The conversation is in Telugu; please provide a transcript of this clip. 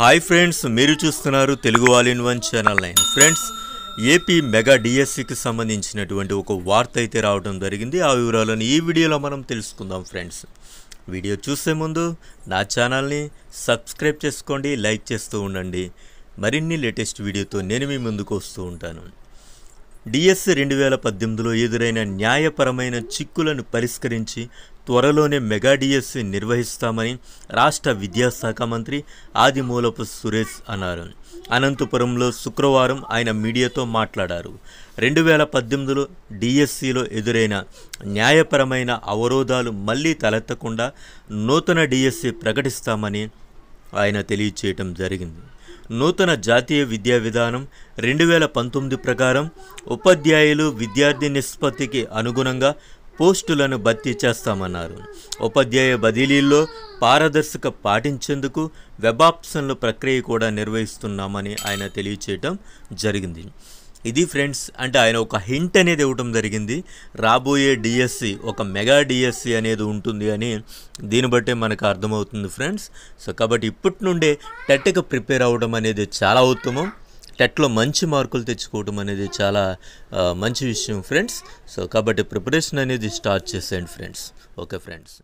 హాయ్ ఫ్రెండ్స్ మీరు చూస్తున్నారు Telugu all in one channel nine friends AP mega డిఎస్సికి సంబంధించినటువంటి ఒక వార్త అయితే రావడం జరిగింది ఆ వివరాలను ఈ వీడియోలో మనం తెలుసుకుందాం ఫ్రెండ్స్ వీడియో చూసే ముందు నా ఛానల్ని సబ్స్క్రైబ్ చేసుకోండి లైక్ చేస్తూ ఉండండి మరిన్ని లేటెస్ట్ వీడియోతో నేను మీ ముందుకు వస్తూ ఉంటాను డిఎస్సి రెండు వేల పద్దెనిమిదిలో ఎదురైన న్యాయపరమైన చిక్కులను పరిష్కరించి త్వరలోనే మెగా డిఎస్సి నిర్వహిస్తామని రాష్ట్ర విద్యాశాఖ మంత్రి ఆదిమూలపు సురేష్ అన్నారు అనంతపురంలో శుక్రవారం ఆయన మీడియాతో మాట్లాడారు రెండు వేల పద్దెనిమిదిలో డిఎస్సిలో ఎదురైన న్యాయపరమైన అవరోధాలు మళ్లీ తలెత్తకుండా నూతన డిఎస్సి ప్రకటిస్తామని ఆయన తెలియచేయటం జరిగింది నూతన జాతీయ విద్యా విధానం రెండు వేల పంతొమ్మిది ప్రకారం ఉపాధ్యాయులు విద్యార్థి నిష్పత్తికి అనుగుణంగా పోస్టులను భర్తీ చేస్తామన్నారు ఉపాధ్యాయ బదిలీల్లో పారదర్శక పాటించేందుకు వెబ్ ఆప్షన్ల ప్రక్రియ కూడా నిర్వహిస్తున్నామని ఆయన తెలియచేయటం జరిగింది ఇది ఫ్రెండ్స్ అంటే ఆయన ఒక హింట్ అనేది ఇవ్వటం జరిగింది రాబోయే డిఎస్సి ఒక మెగా డిఎస్సి అనేది ఉంటుంది అని దీన్ని బట్టే మనకు అర్థమవుతుంది ఫ్రెండ్స్ సో కాబట్టి ఇప్పటి నుండే టెట్కి ప్రిపేర్ అవ్వడం అనేది చాలా ఉత్తమం టెట్లో మంచి మార్కులు తెచ్చుకోవడం అనేది చాలా మంచి విషయం ఫ్రెండ్స్ సో కాబట్టి ప్రిపరేషన్ అనేది స్టార్ట్ చేసేయండి ఫ్రెండ్స్ ఓకే ఫ్రెండ్స్